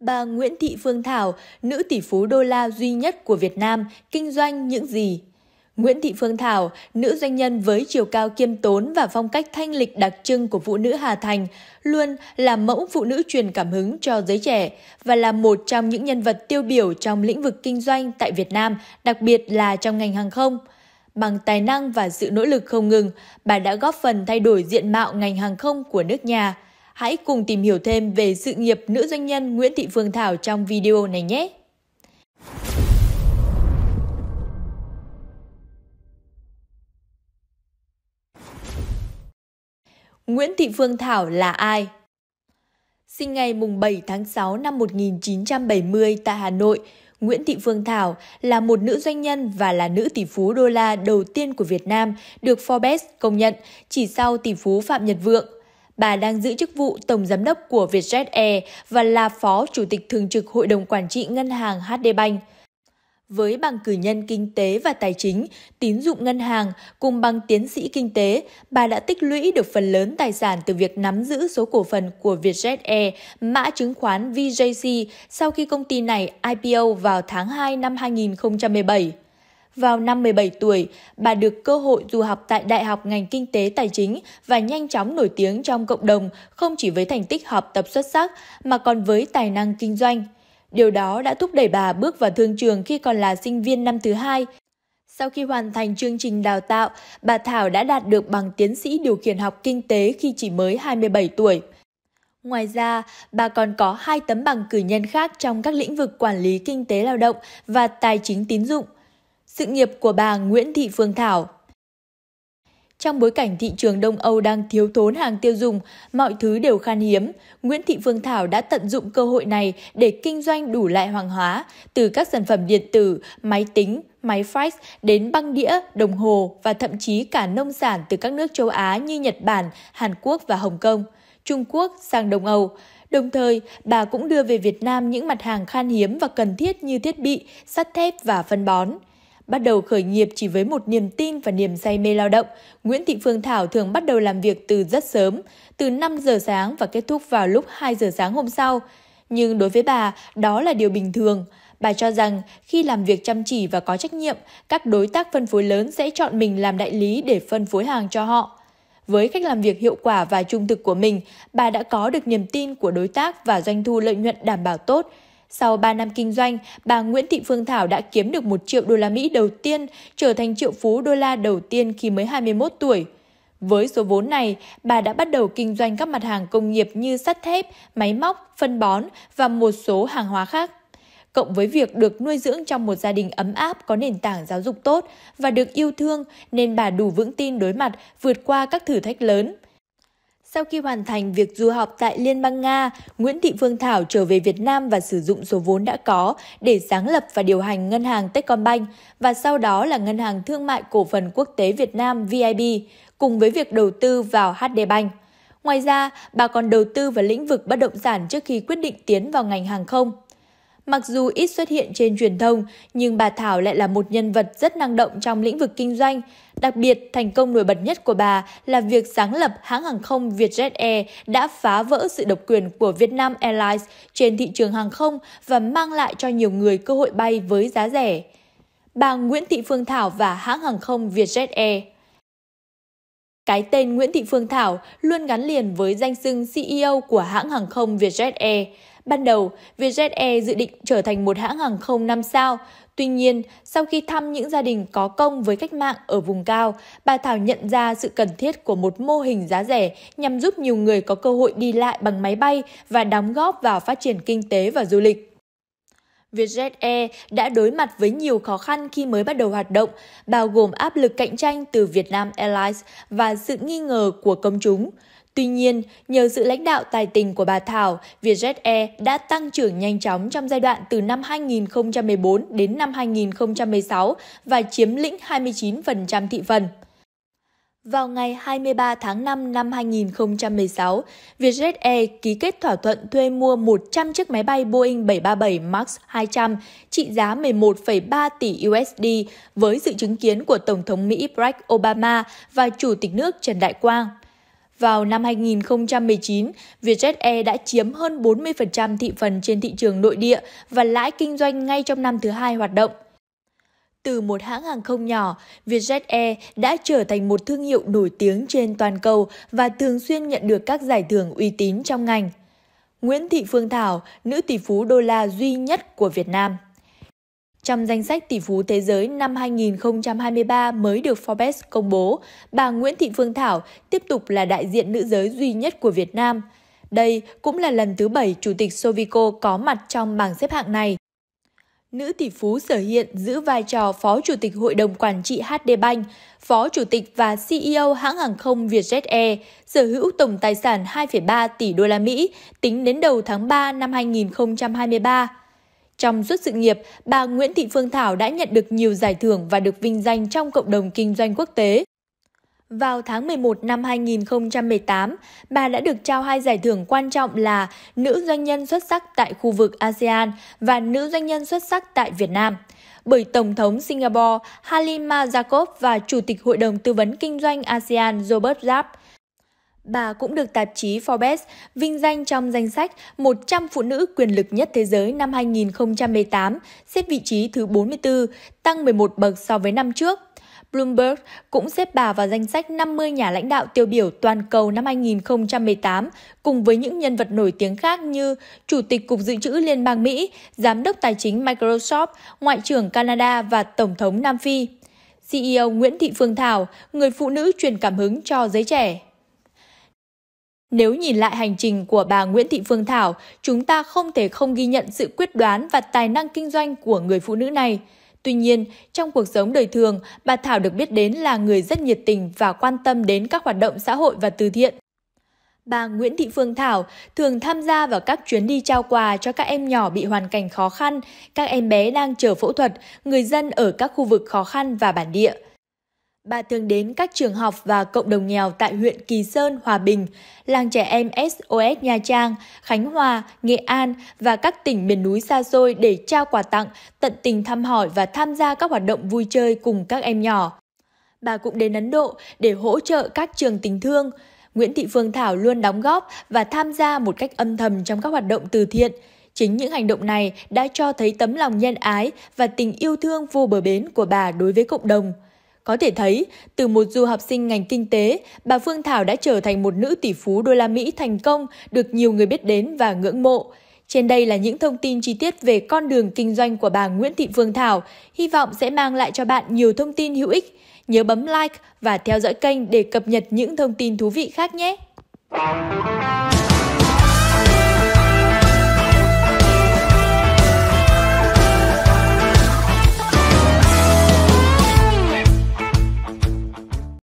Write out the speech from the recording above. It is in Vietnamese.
Bà Nguyễn Thị Phương Thảo, nữ tỷ phú đô la duy nhất của Việt Nam, kinh doanh những gì? Nguyễn Thị Phương Thảo, nữ doanh nhân với chiều cao kiêm tốn và phong cách thanh lịch đặc trưng của phụ nữ Hà Thành, luôn là mẫu phụ nữ truyền cảm hứng cho giới trẻ và là một trong những nhân vật tiêu biểu trong lĩnh vực kinh doanh tại Việt Nam, đặc biệt là trong ngành hàng không. Bằng tài năng và sự nỗ lực không ngừng, bà đã góp phần thay đổi diện mạo ngành hàng không của nước nhà – Hãy cùng tìm hiểu thêm về sự nghiệp nữ doanh nhân Nguyễn Thị Phương Thảo trong video này nhé! Nguyễn Thị Phương Thảo là ai? Sinh ngày 7 tháng 6 năm 1970 tại Hà Nội, Nguyễn Thị Phương Thảo là một nữ doanh nhân và là nữ tỷ phú đô la đầu tiên của Việt Nam được Forbes công nhận chỉ sau tỷ phú Phạm Nhật Vượng. Bà đang giữ chức vụ Tổng Giám đốc của Vietjet Air và là Phó Chủ tịch Thường trực Hội đồng Quản trị Ngân hàng HD Bank. Với bằng cử nhân kinh tế và tài chính, tín dụng ngân hàng cùng bằng tiến sĩ kinh tế, bà đã tích lũy được phần lớn tài sản từ việc nắm giữ số cổ phần của Vietjet Air, mã chứng khoán VJC sau khi công ty này IPO vào tháng 2 năm 2017. Vào năm 17 tuổi, bà được cơ hội du học tại Đại học ngành Kinh tế Tài chính và nhanh chóng nổi tiếng trong cộng đồng không chỉ với thành tích học tập xuất sắc mà còn với tài năng kinh doanh. Điều đó đã thúc đẩy bà bước vào thương trường khi còn là sinh viên năm thứ hai. Sau khi hoàn thành chương trình đào tạo, bà Thảo đã đạt được bằng tiến sĩ điều khiển học kinh tế khi chỉ mới 27 tuổi. Ngoài ra, bà còn có hai tấm bằng cử nhân khác trong các lĩnh vực quản lý kinh tế lao động và tài chính tín dụng sự nghiệp của bà Nguyễn Thị Phương Thảo. Trong bối cảnh thị trường Đông Âu đang thiếu thốn hàng tiêu dùng, mọi thứ đều khan hiếm, Nguyễn Thị Phương Thảo đã tận dụng cơ hội này để kinh doanh đủ loại hoàng hóa, từ các sản phẩm điện tử, máy tính, máy fax đến băng đĩa, đồng hồ và thậm chí cả nông sản từ các nước châu Á như Nhật Bản, Hàn Quốc và Hồng Kông, Trung Quốc sang Đông Âu. Đồng thời, bà cũng đưa về Việt Nam những mặt hàng khan hiếm và cần thiết như thiết bị, sắt thép và phân bón. Bắt đầu khởi nghiệp chỉ với một niềm tin và niềm say mê lao động, Nguyễn Thị Phương Thảo thường bắt đầu làm việc từ rất sớm, từ 5 giờ sáng và kết thúc vào lúc 2 giờ sáng hôm sau. Nhưng đối với bà, đó là điều bình thường. Bà cho rằng khi làm việc chăm chỉ và có trách nhiệm, các đối tác phân phối lớn sẽ chọn mình làm đại lý để phân phối hàng cho họ. Với cách làm việc hiệu quả và trung thực của mình, bà đã có được niềm tin của đối tác và doanh thu lợi nhuận đảm bảo tốt – sau 3 năm kinh doanh, bà Nguyễn Thị Phương Thảo đã kiếm được 1 triệu đô la Mỹ đầu tiên, trở thành triệu phú đô la đầu tiên khi mới 21 tuổi. Với số vốn này, bà đã bắt đầu kinh doanh các mặt hàng công nghiệp như sắt thép, máy móc, phân bón và một số hàng hóa khác. Cộng với việc được nuôi dưỡng trong một gia đình ấm áp có nền tảng giáo dục tốt và được yêu thương nên bà đủ vững tin đối mặt vượt qua các thử thách lớn. Sau khi hoàn thành việc du học tại Liên bang Nga, Nguyễn Thị Phương Thảo trở về Việt Nam và sử dụng số vốn đã có để sáng lập và điều hành ngân hàng Techcombank và sau đó là Ngân hàng Thương mại Cổ phần Quốc tế Việt Nam VIB cùng với việc đầu tư vào HD Bank. Ngoài ra, bà còn đầu tư vào lĩnh vực bất động sản trước khi quyết định tiến vào ngành hàng không. Mặc dù ít xuất hiện trên truyền thông, nhưng bà Thảo lại là một nhân vật rất năng động trong lĩnh vực kinh doanh. Đặc biệt, thành công nổi bật nhất của bà là việc sáng lập hãng hàng không Vietjet Air đã phá vỡ sự độc quyền của Vietnam Airlines trên thị trường hàng không và mang lại cho nhiều người cơ hội bay với giá rẻ. Bà Nguyễn Thị Phương Thảo và hãng hàng không Vietjet Air cái tên Nguyễn Thị Phương Thảo luôn gắn liền với danh xưng CEO của hãng hàng không Vietjet Air. Ban đầu, Vietjet Air dự định trở thành một hãng hàng không 5 sao. Tuy nhiên, sau khi thăm những gia đình có công với cách mạng ở vùng cao, bà Thảo nhận ra sự cần thiết của một mô hình giá rẻ nhằm giúp nhiều người có cơ hội đi lại bằng máy bay và đóng góp vào phát triển kinh tế và du lịch. Vietjet Air đã đối mặt với nhiều khó khăn khi mới bắt đầu hoạt động, bao gồm áp lực cạnh tranh từ Vietnam Airlines và sự nghi ngờ của công chúng. Tuy nhiên, nhờ sự lãnh đạo tài tình của bà Thảo, Vietjet Air đã tăng trưởng nhanh chóng trong giai đoạn từ năm 2014 đến năm 2016 và chiếm lĩnh 29% thị phần. Vào ngày 23 tháng 5 năm 2016, Vietjet Air ký kết thỏa thuận thuê mua 100 chiếc máy bay Boeing 737 MAX 200 trị giá 11,3 tỷ USD với sự chứng kiến của Tổng thống Mỹ Barack Obama và Chủ tịch nước Trần Đại Quang. Vào năm 2019, Vietjet Air đã chiếm hơn 40% thị phần trên thị trường nội địa và lãi kinh doanh ngay trong năm thứ hai hoạt động. Từ một hãng hàng không nhỏ, Vietjet Air đã trở thành một thương hiệu nổi tiếng trên toàn cầu và thường xuyên nhận được các giải thưởng uy tín trong ngành. Nguyễn Thị Phương Thảo, nữ tỷ phú đô la duy nhất của Việt Nam. Trong danh sách tỷ phú thế giới năm 2023 mới được Forbes công bố, bà Nguyễn Thị Phương Thảo tiếp tục là đại diện nữ giới duy nhất của Việt Nam. Đây cũng là lần thứ bảy Chủ tịch Sovico có mặt trong bảng xếp hạng này. Nữ tỷ phú Sở Hiện giữ vai trò Phó Chủ tịch Hội đồng Quản trị HD Bank, Phó Chủ tịch và CEO hãng hàng không Vietjet Air, sở hữu tổng tài sản 2,3 tỷ đô la Mỹ tính đến đầu tháng 3 năm 2023. Trong suốt sự nghiệp, bà Nguyễn Thị Phương Thảo đã nhận được nhiều giải thưởng và được vinh danh trong cộng đồng kinh doanh quốc tế. Vào tháng 11 năm 2018, bà đã được trao hai giải thưởng quan trọng là Nữ doanh nhân xuất sắc tại khu vực ASEAN và Nữ doanh nhân xuất sắc tại Việt Nam bởi Tổng thống Singapore Halimah Yacob và Chủ tịch Hội đồng Tư vấn Kinh doanh ASEAN Robert Yap. Bà cũng được tạp chí Forbes vinh danh trong danh sách 100 phụ nữ quyền lực nhất thế giới năm 2018, xếp vị trí thứ 44, tăng 11 bậc so với năm trước. Bloomberg cũng xếp bà vào danh sách 50 nhà lãnh đạo tiêu biểu toàn cầu năm 2018, cùng với những nhân vật nổi tiếng khác như Chủ tịch Cục Dự trữ Liên bang Mỹ, Giám đốc Tài chính Microsoft, Ngoại trưởng Canada và Tổng thống Nam Phi. CEO Nguyễn Thị Phương Thảo, người phụ nữ truyền cảm hứng cho giới trẻ. Nếu nhìn lại hành trình của bà Nguyễn Thị Phương Thảo, chúng ta không thể không ghi nhận sự quyết đoán và tài năng kinh doanh của người phụ nữ này. Tuy nhiên, trong cuộc sống đời thường, bà Thảo được biết đến là người rất nhiệt tình và quan tâm đến các hoạt động xã hội và từ thiện. Bà Nguyễn Thị Phương Thảo thường tham gia vào các chuyến đi trao quà cho các em nhỏ bị hoàn cảnh khó khăn, các em bé đang chờ phẫu thuật, người dân ở các khu vực khó khăn và bản địa. Bà thường đến các trường học và cộng đồng nghèo tại huyện Kỳ Sơn, Hòa Bình, làng trẻ em SOS Nha Trang, Khánh Hòa, Nghệ An và các tỉnh miền núi xa xôi để trao quà tặng, tận tình thăm hỏi và tham gia các hoạt động vui chơi cùng các em nhỏ. Bà cũng đến Ấn Độ để hỗ trợ các trường tình thương. Nguyễn Thị Phương Thảo luôn đóng góp và tham gia một cách âm thầm trong các hoạt động từ thiện. Chính những hành động này đã cho thấy tấm lòng nhân ái và tình yêu thương vô bờ bến của bà đối với cộng đồng. Có thể thấy, từ một du học sinh ngành kinh tế, bà Phương Thảo đã trở thành một nữ tỷ phú đô la Mỹ thành công, được nhiều người biết đến và ngưỡng mộ. Trên đây là những thông tin chi tiết về con đường kinh doanh của bà Nguyễn Thị Phương Thảo, hy vọng sẽ mang lại cho bạn nhiều thông tin hữu ích. Nhớ bấm like và theo dõi kênh để cập nhật những thông tin thú vị khác nhé.